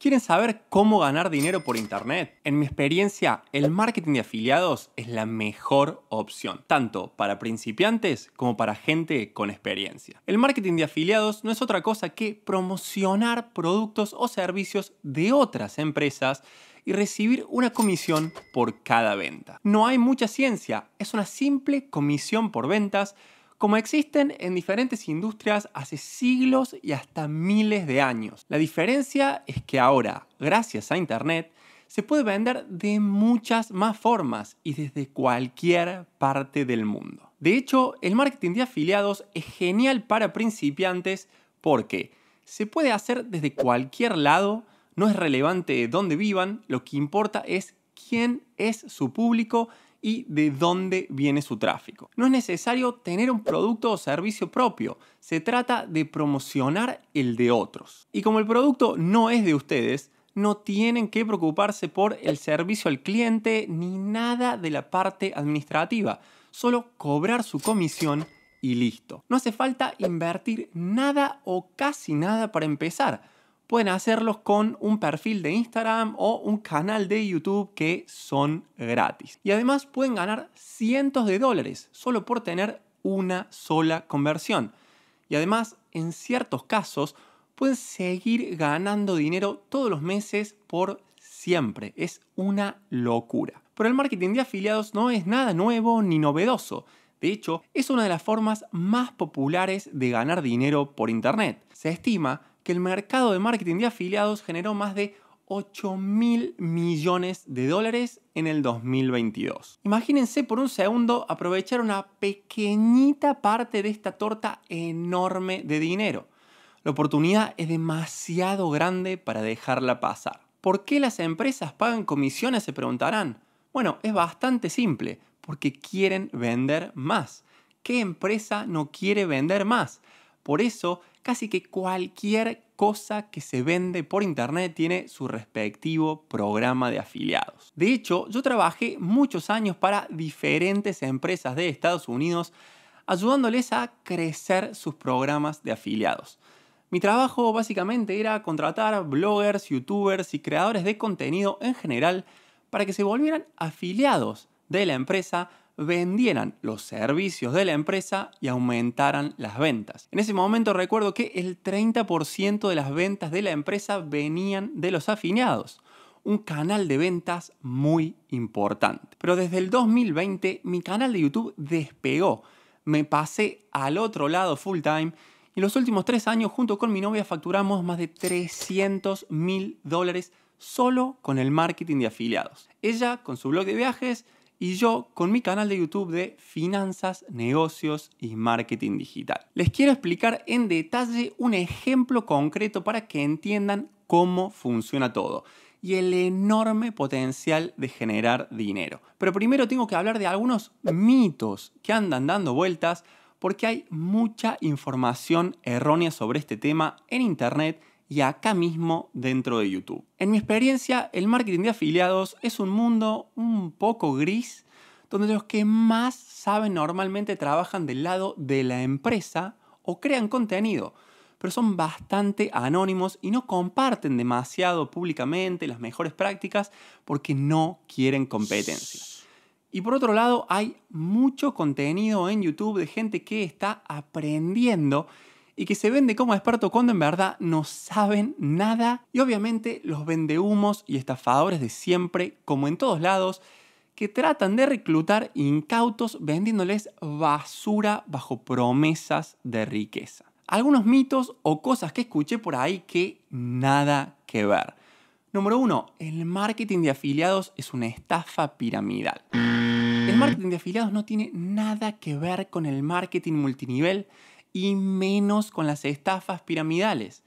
¿Quieren saber cómo ganar dinero por Internet? En mi experiencia, el marketing de afiliados es la mejor opción, tanto para principiantes como para gente con experiencia. El marketing de afiliados no es otra cosa que promocionar productos o servicios de otras empresas y recibir una comisión por cada venta. No hay mucha ciencia, es una simple comisión por ventas como existen en diferentes industrias hace siglos y hasta miles de años. La diferencia es que ahora, gracias a Internet, se puede vender de muchas más formas y desde cualquier parte del mundo. De hecho, el marketing de afiliados es genial para principiantes porque se puede hacer desde cualquier lado, no es relevante dónde vivan, lo que importa es quién es su público y de dónde viene su tráfico. No es necesario tener un producto o servicio propio, se trata de promocionar el de otros. Y como el producto no es de ustedes, no tienen que preocuparse por el servicio al cliente ni nada de la parte administrativa, solo cobrar su comisión y listo. No hace falta invertir nada o casi nada para empezar pueden hacerlos con un perfil de Instagram o un canal de YouTube que son gratis. Y además pueden ganar cientos de dólares solo por tener una sola conversión. Y además, en ciertos casos, pueden seguir ganando dinero todos los meses por siempre. Es una locura. Pero el marketing de afiliados no es nada nuevo ni novedoso. De hecho, es una de las formas más populares de ganar dinero por Internet. Se estima que el mercado de marketing de afiliados generó más de 8 mil millones de dólares en el 2022. Imagínense por un segundo aprovechar una pequeñita parte de esta torta enorme de dinero. La oportunidad es demasiado grande para dejarla pasar. ¿Por qué las empresas pagan comisiones? Se preguntarán. Bueno, es bastante simple, porque quieren vender más. ¿Qué empresa no quiere vender más? Por eso casi que cualquier cosa que se vende por internet tiene su respectivo programa de afiliados. De hecho, yo trabajé muchos años para diferentes empresas de Estados Unidos ayudándoles a crecer sus programas de afiliados. Mi trabajo básicamente era contratar bloggers, youtubers y creadores de contenido en general para que se volvieran afiliados de la empresa vendieran los servicios de la empresa y aumentaran las ventas. En ese momento recuerdo que el 30% de las ventas de la empresa venían de los afiliados un canal de ventas muy importante. Pero desde el 2020 mi canal de YouTube despegó. Me pasé al otro lado full time y los últimos tres años junto con mi novia facturamos más de 300 mil dólares solo con el marketing de afiliados. Ella con su blog de viajes y yo con mi canal de YouTube de finanzas, negocios y marketing digital. Les quiero explicar en detalle un ejemplo concreto para que entiendan cómo funciona todo y el enorme potencial de generar dinero. Pero primero tengo que hablar de algunos mitos que andan dando vueltas porque hay mucha información errónea sobre este tema en Internet y acá mismo dentro de YouTube. En mi experiencia, el marketing de afiliados es un mundo un poco gris donde los que más saben normalmente trabajan del lado de la empresa o crean contenido, pero son bastante anónimos y no comparten demasiado públicamente las mejores prácticas porque no quieren competencia. Y por otro lado, hay mucho contenido en YouTube de gente que está aprendiendo y que se vende como experto cuando en verdad no saben nada. Y obviamente los vendehumos y estafadores de siempre, como en todos lados, que tratan de reclutar incautos vendiéndoles basura bajo promesas de riqueza. Algunos mitos o cosas que escuché por ahí que nada que ver. Número uno El marketing de afiliados es una estafa piramidal. El marketing de afiliados no tiene nada que ver con el marketing multinivel y menos con las estafas piramidales.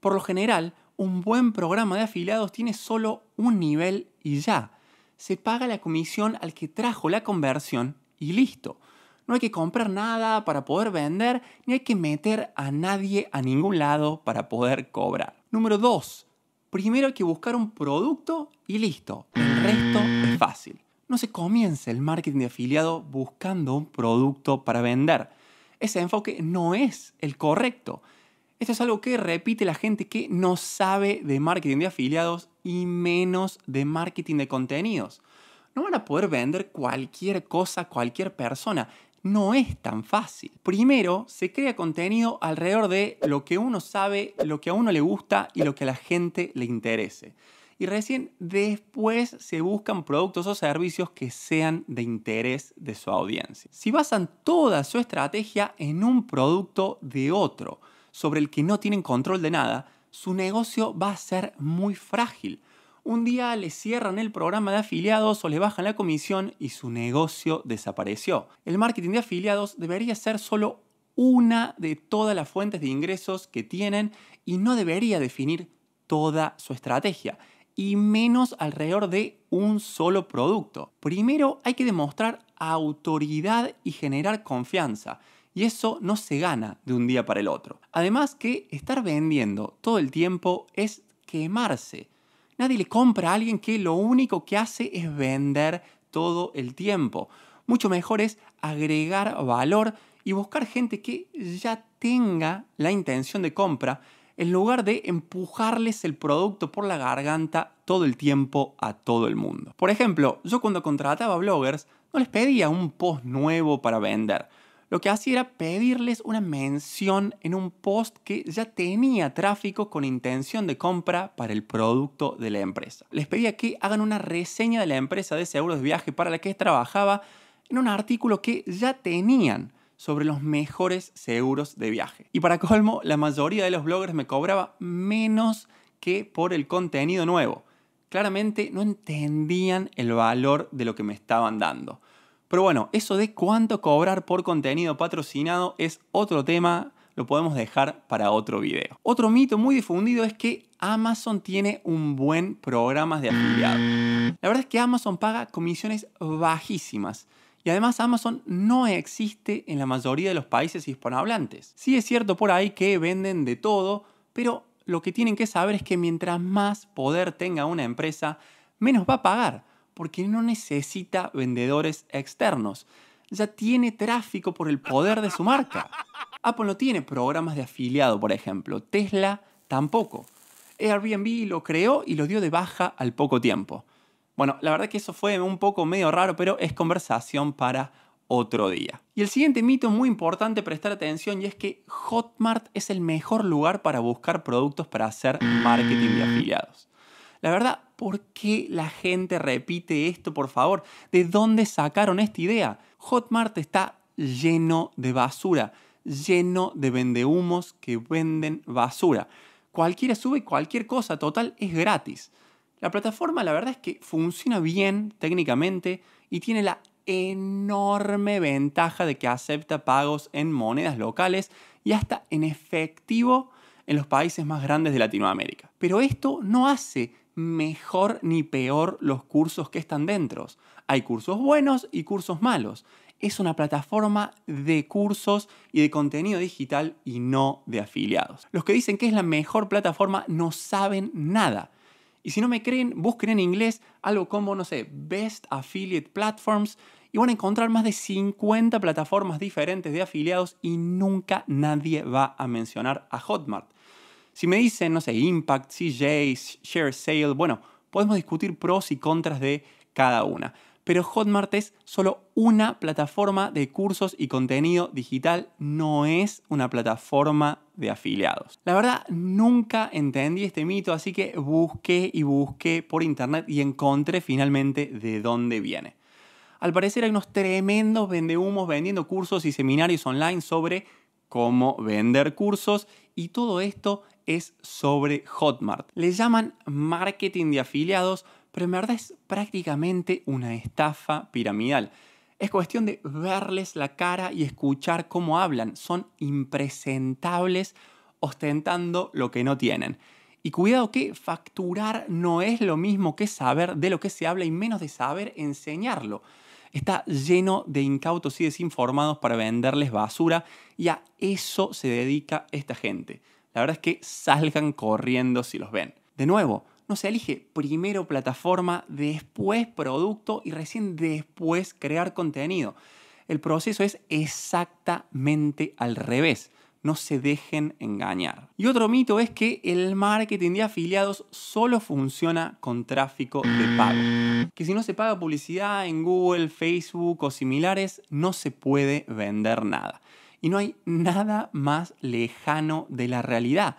Por lo general, un buen programa de afiliados tiene solo un nivel y ya. Se paga la comisión al que trajo la conversión y listo. No hay que comprar nada para poder vender, ni hay que meter a nadie a ningún lado para poder cobrar. Número 2. Primero hay que buscar un producto y listo. El resto es fácil. No se comience el marketing de afiliado buscando un producto para vender ese enfoque no es el correcto. Esto es algo que repite la gente que no sabe de marketing de afiliados y menos de marketing de contenidos. No van a poder vender cualquier cosa a cualquier persona. No es tan fácil. Primero, se crea contenido alrededor de lo que uno sabe, lo que a uno le gusta y lo que a la gente le interese y recién después se buscan productos o servicios que sean de interés de su audiencia. Si basan toda su estrategia en un producto de otro, sobre el que no tienen control de nada, su negocio va a ser muy frágil. Un día le cierran el programa de afiliados o le bajan la comisión y su negocio desapareció. El marketing de afiliados debería ser solo una de todas las fuentes de ingresos que tienen y no debería definir toda su estrategia y menos alrededor de un solo producto. Primero hay que demostrar autoridad y generar confianza. Y eso no se gana de un día para el otro. Además que estar vendiendo todo el tiempo es quemarse. Nadie le compra a alguien que lo único que hace es vender todo el tiempo. Mucho mejor es agregar valor y buscar gente que ya tenga la intención de compra en lugar de empujarles el producto por la garganta todo el tiempo a todo el mundo. Por ejemplo, yo cuando contrataba bloggers no les pedía un post nuevo para vender. Lo que hacía era pedirles una mención en un post que ya tenía tráfico con intención de compra para el producto de la empresa. Les pedía que hagan una reseña de la empresa de seguros de viaje para la que trabajaba en un artículo que ya tenían sobre los mejores seguros de viaje. Y para colmo, la mayoría de los bloggers me cobraba menos que por el contenido nuevo. Claramente no entendían el valor de lo que me estaban dando. Pero bueno, eso de cuánto cobrar por contenido patrocinado es otro tema, lo podemos dejar para otro video. Otro mito muy difundido es que Amazon tiene un buen programa de afiliado. La verdad es que Amazon paga comisiones bajísimas y además Amazon no existe en la mayoría de los países hispanohablantes. Sí es cierto por ahí que venden de todo, pero lo que tienen que saber es que mientras más poder tenga una empresa, menos va a pagar, porque no necesita vendedores externos. Ya tiene tráfico por el poder de su marca. Apple no tiene programas de afiliado, por ejemplo. Tesla tampoco. Airbnb lo creó y lo dio de baja al poco tiempo. Bueno, la verdad que eso fue un poco medio raro, pero es conversación para otro día. Y el siguiente mito muy importante prestar atención y es que Hotmart es el mejor lugar para buscar productos para hacer marketing de afiliados. La verdad, ¿por qué la gente repite esto, por favor? ¿De dónde sacaron esta idea? Hotmart está lleno de basura, lleno de vendehumos que venden basura. Cualquiera sube cualquier cosa, total, es gratis. La plataforma la verdad es que funciona bien técnicamente y tiene la enorme ventaja de que acepta pagos en monedas locales y hasta en efectivo en los países más grandes de Latinoamérica. Pero esto no hace mejor ni peor los cursos que están dentro. Hay cursos buenos y cursos malos. Es una plataforma de cursos y de contenido digital y no de afiliados. Los que dicen que es la mejor plataforma no saben nada y si no me creen, busquen en inglés algo como, no sé, Best Affiliate Platforms y van a encontrar más de 50 plataformas diferentes de afiliados y nunca nadie va a mencionar a Hotmart. Si me dicen, no sé, Impact, CJ, Share Sale, bueno, podemos discutir pros y contras de cada una pero Hotmart es solo una plataforma de cursos y contenido digital, no es una plataforma de afiliados. La verdad, nunca entendí este mito, así que busqué y busqué por internet y encontré finalmente de dónde viene. Al parecer hay unos tremendos vendehumos vendiendo cursos y seminarios online sobre cómo vender cursos y todo esto es sobre Hotmart. Le llaman marketing de afiliados, pero en verdad es prácticamente una estafa piramidal. Es cuestión de verles la cara y escuchar cómo hablan. Son impresentables ostentando lo que no tienen. Y cuidado que facturar no es lo mismo que saber de lo que se habla y menos de saber enseñarlo. Está lleno de incautos y desinformados para venderles basura y a eso se dedica esta gente. La verdad es que salgan corriendo si los ven. De nuevo, no se elige primero plataforma, después producto y recién después crear contenido. El proceso es exactamente al revés. No se dejen engañar. Y otro mito es que el marketing de afiliados solo funciona con tráfico de pago. Que si no se paga publicidad en Google, Facebook o similares, no se puede vender nada. Y no hay nada más lejano de la realidad.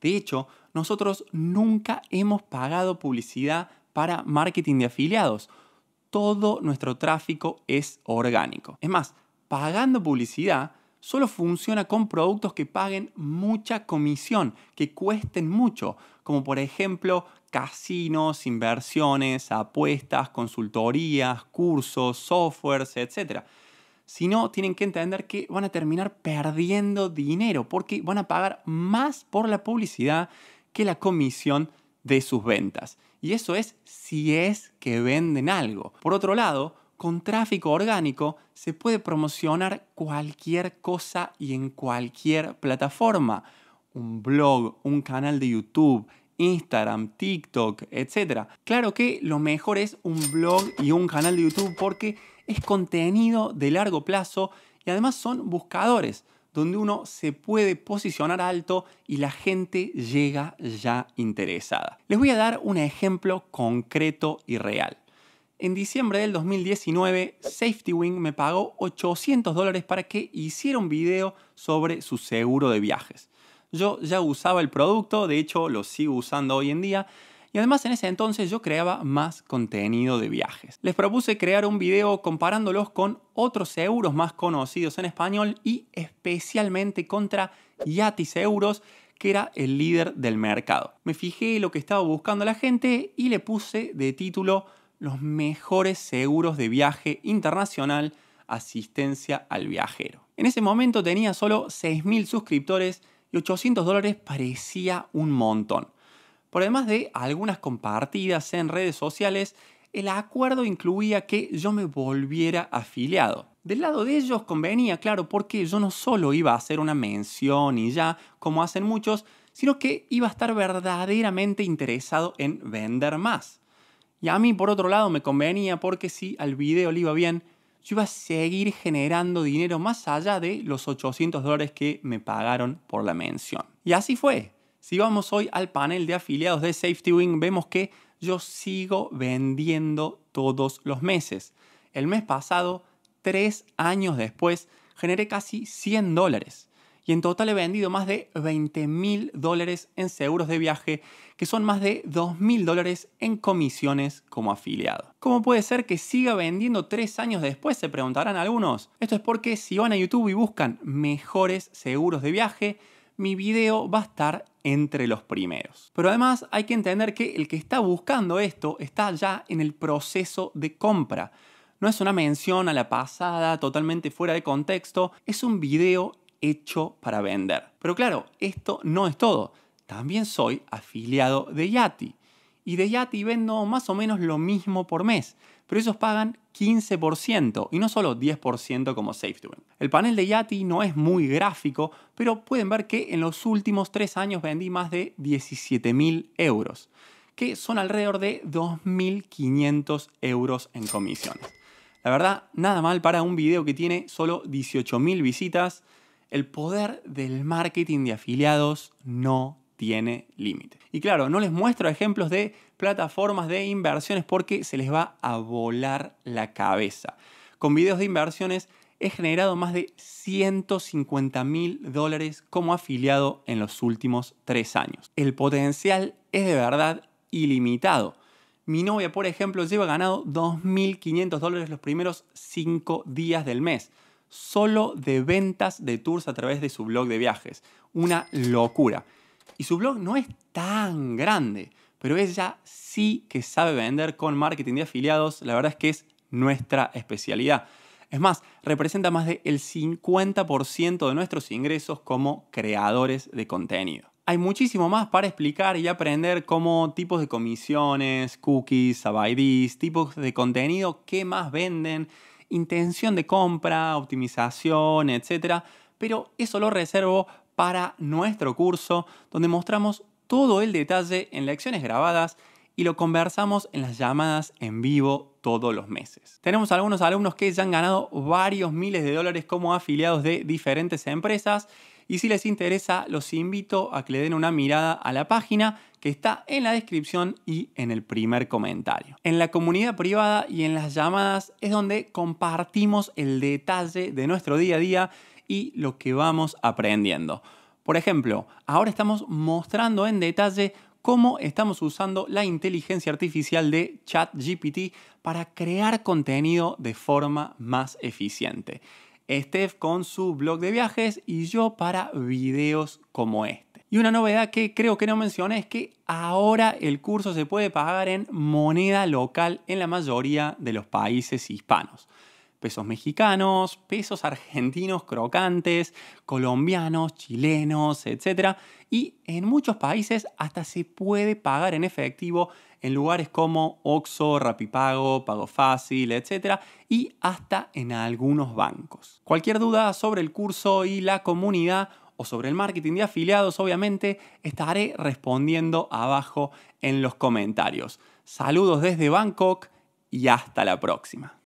De hecho, nosotros nunca hemos pagado publicidad para marketing de afiliados. Todo nuestro tráfico es orgánico. Es más, pagando publicidad solo funciona con productos que paguen mucha comisión, que cuesten mucho, como por ejemplo casinos, inversiones, apuestas, consultorías, cursos, softwares, etc. Si no, tienen que entender que van a terminar perdiendo dinero porque van a pagar más por la publicidad que la comisión de sus ventas. Y eso es si es que venden algo. Por otro lado, con tráfico orgánico se puede promocionar cualquier cosa y en cualquier plataforma. Un blog, un canal de YouTube, Instagram, TikTok, etc. Claro que lo mejor es un blog y un canal de YouTube porque es contenido de largo plazo y además son buscadores donde uno se puede posicionar alto y la gente llega ya interesada. Les voy a dar un ejemplo concreto y real. En diciembre del 2019, Safety Wing me pagó 800 dólares para que hiciera un video sobre su seguro de viajes. Yo ya usaba el producto, de hecho lo sigo usando hoy en día, y además en ese entonces yo creaba más contenido de viajes. Les propuse crear un video comparándolos con otros seguros más conocidos en español y especialmente contra Yati Seguros, que era el líder del mercado. Me fijé lo que estaba buscando la gente y le puse de título los mejores seguros de viaje internacional, asistencia al viajero. En ese momento tenía solo 6.000 suscriptores y 800 dólares parecía un montón. Por además de algunas compartidas en redes sociales, el acuerdo incluía que yo me volviera afiliado. Del lado de ellos convenía, claro, porque yo no solo iba a hacer una mención y ya, como hacen muchos, sino que iba a estar verdaderamente interesado en vender más. Y a mí, por otro lado, me convenía porque si al video le iba bien, yo iba a seguir generando dinero más allá de los 800 dólares que me pagaron por la mención. Y así fue. Si vamos hoy al panel de afiliados de Safety Wing, vemos que yo sigo vendiendo todos los meses. El mes pasado, tres años después, generé casi 100 dólares. Y en total he vendido más de 20 mil dólares en seguros de viaje, que son más de 2 mil dólares en comisiones como afiliado. ¿Cómo puede ser que siga vendiendo tres años después? Se preguntarán algunos. Esto es porque si van a YouTube y buscan mejores seguros de viaje, mi video va a estar entre los primeros. Pero además hay que entender que el que está buscando esto está ya en el proceso de compra. No es una mención a la pasada, totalmente fuera de contexto, es un video hecho para vender. Pero claro, esto no es todo. También soy afiliado de Yati. Y de Yati vendo más o menos lo mismo por mes pero ellos pagan 15% y no solo 10% como win. El panel de Yati no es muy gráfico, pero pueden ver que en los últimos tres años vendí más de 17.000 euros, que son alrededor de 2.500 euros en comisiones. La verdad, nada mal para un video que tiene solo 18.000 visitas. El poder del marketing de afiliados no tiene límite. Y claro, no les muestro ejemplos de plataformas de inversiones porque se les va a volar la cabeza. Con videos de inversiones he generado más de 150 mil dólares como afiliado en los últimos tres años. El potencial es de verdad ilimitado. Mi novia, por ejemplo, lleva ganado 2.500 dólares los primeros cinco días del mes, solo de ventas de tours a través de su blog de viajes. Una locura. Y su blog no es tan grande, pero ella sí que sabe vender con marketing de afiliados. La verdad es que es nuestra especialidad. Es más, representa más del 50% de nuestros ingresos como creadores de contenido. Hay muchísimo más para explicar y aprender como tipos de comisiones, cookies, IDs, tipos de contenido, que más venden, intención de compra, optimización, etc. Pero eso lo reservo para nuestro curso, donde mostramos todo el detalle en lecciones grabadas y lo conversamos en las llamadas en vivo todos los meses. Tenemos algunos alumnos que ya han ganado varios miles de dólares como afiliados de diferentes empresas y si les interesa los invito a que le den una mirada a la página que está en la descripción y en el primer comentario. En la comunidad privada y en las llamadas es donde compartimos el detalle de nuestro día a día y lo que vamos aprendiendo. Por ejemplo, ahora estamos mostrando en detalle cómo estamos usando la inteligencia artificial de ChatGPT para crear contenido de forma más eficiente. Steph con su blog de viajes y yo para videos como este. Y una novedad que creo que no mencioné es que ahora el curso se puede pagar en moneda local en la mayoría de los países hispanos pesos mexicanos, pesos argentinos crocantes, colombianos, chilenos, etc. Y en muchos países hasta se puede pagar en efectivo en lugares como Oxxo, Rapipago, Pago Fácil, etc. Y hasta en algunos bancos. Cualquier duda sobre el curso y la comunidad o sobre el marketing de afiliados, obviamente estaré respondiendo abajo en los comentarios. Saludos desde Bangkok y hasta la próxima.